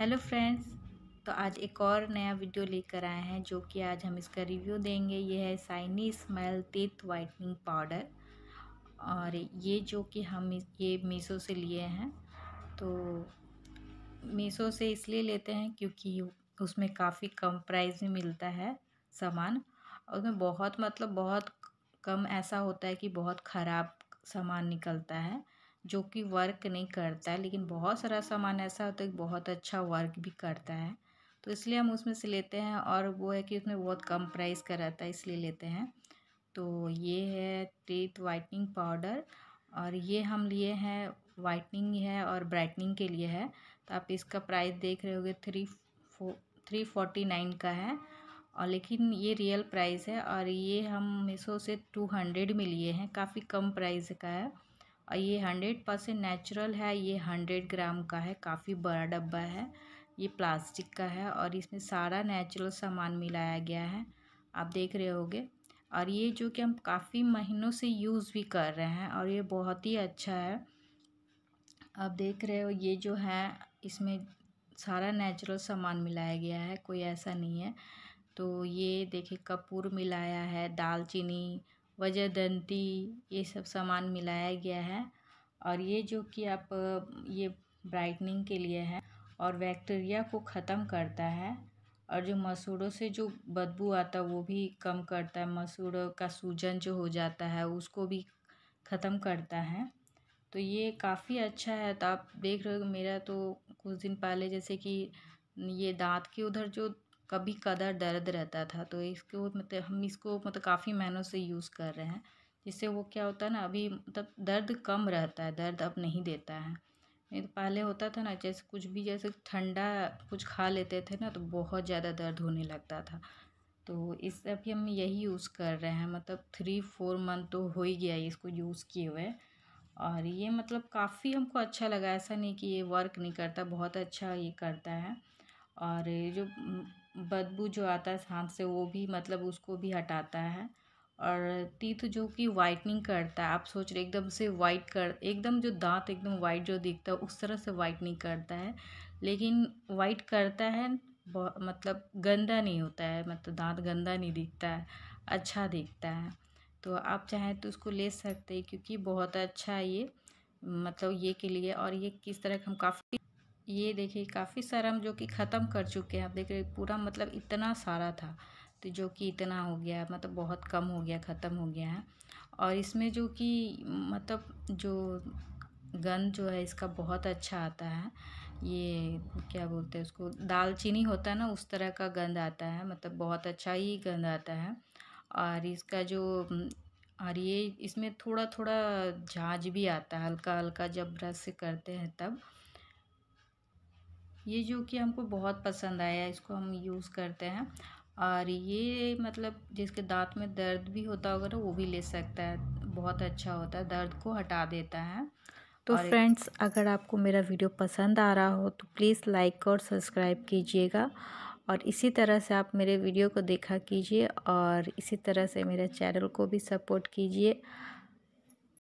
hello friends तो आज एक और नया वीडियो लेकर आए हैं जो कि आज हम इसका रिव्यू देंगे ये है shiny smile teeth whitening powder और ये जो कि हम ये मीशो से लिए हैं तो मीशो से इसलिए लेते हैं क्योंकि उसमें काफ़ी कम प्राइस में मिलता है सामान और उसमें बहुत मतलब बहुत कम ऐसा होता है कि बहुत ख़राब सामान निकलता है जो कि वर्क नहीं करता है लेकिन बहुत सारा सामान ऐसा होता है कि बहुत अच्छा वर्क भी करता है तो इसलिए हम उसमें से लेते हैं और वो है कि उसमें बहुत कम प्राइस का रहता है इसलिए लेते हैं तो ये है टीथ वाइटनिंग पाउडर और ये हम लिए हैं वाइटनिंग है और ब्राइटनिंग के लिए है तो आप इसका प्राइस देख रहे होगे three four three forty nine का है और लेकिन ये रियल प्राइस है और ये हम मीशो से टू हंड्रेड में लिए हैं काफ़ी कम प्राइस का है और ये हंड्रेड परसेंट नेचुरल है ये हंड्रेड ग्राम का है काफ़ी बड़ा डब्बा है ये प्लास्टिक का है और इसमें सारा नेचुरल सामान मिलाया गया है आप देख रहे होगे और ये जो कि हम काफ़ी महीनों से यूज़ भी कर रहे हैं और ये बहुत ही अच्छा है आप देख रहे हो ये जो है इसमें सारा नेचुरल सामान मिलाया गया है कोई ऐसा नहीं है तो ये देखिए कपूर मिलाया है दालचीनी वजरदंती ये सब सामान मिलाया गया है और ये जो कि आप ये ब्राइटनिंग के लिए है और बैक्टीरिया को ख़त्म करता है और जो मसूड़ों से जो बदबू आता है वो भी कम करता है मसूड़ों का सूजन जो हो जाता है उसको भी ख़त्म करता है तो ये काफ़ी अच्छा है तो आप देख रहे हो मेरा तो कुछ दिन पहले जैसे कि ये दांत के उधर जो कभी कदर दर्द रहता था तो इसको मतलब हम इसको मतलब काफ़ी महीनों से यूज़ कर रहे हैं जिससे वो क्या होता है ना अभी मतलब दर्द कम रहता है दर्द अब नहीं देता है नहीं तो पहले होता था ना जैसे कुछ भी जैसे ठंडा कुछ खा लेते थे ना तो बहुत ज़्यादा दर्द होने लगता था तो इस अभी हम यही यूज़ कर रहे हैं मतलब थ्री फोर मंथ तो हो ही गया इसको यूज़ किए हुए और ये मतलब काफ़ी हमको अच्छा लगा ऐसा नहीं कि ये वर्क नहीं करता बहुत अच्छा ये करता है और जो बदबू जो आता है सांस से वो भी मतलब उसको भी हटाता है और टीथ जो कि वाइटनिंग करता है आप सोच रहे एकदम से वाइट कर एकदम जो दांत एकदम वाइट जो दिखता है उस तरह से वाइट नहीं करता है लेकिन वाइट करता है मतलब गंदा नहीं होता है मतलब दांत गंदा नहीं दिखता है अच्छा दिखता है तो आप चाहें तो उसको ले सकते हैं क्योंकि बहुत अच्छा है ये मतलब ये के लिए और ये किस तरह हम काफ़ी ये देखिए काफ़ी सारा हम जो कि ख़त्म कर चुके हैं आप देख रहे पूरा मतलब इतना सारा था तो जो कि इतना हो गया मतलब बहुत कम हो गया ख़त्म हो गया है और इसमें जो कि मतलब जो गंद जो है इसका बहुत अच्छा आता है ये क्या बोलते हैं उसको दालचीनी होता है ना उस तरह का गंद आता है मतलब बहुत अच्छा ही गंद आता है और इसका जो और ये इसमें थोड़ा थोड़ा झाँझ भी आता है हल्का हल्का जब ब्रश से करते हैं तब ये जो कि हमको बहुत पसंद आया इसको हम यूज़ करते हैं और ये मतलब जिसके दांत में दर्द भी होता होगा ना वो भी ले सकता है बहुत अच्छा होता है दर्द को हटा देता है तो फ्रेंड्स अगर आपको मेरा वीडियो पसंद आ रहा हो तो प्लीज़ लाइक और सब्सक्राइब कीजिएगा और इसी तरह से आप मेरे वीडियो को देखा कीजिए और इसी तरह से मेरे चैनल को भी सपोर्ट कीजिए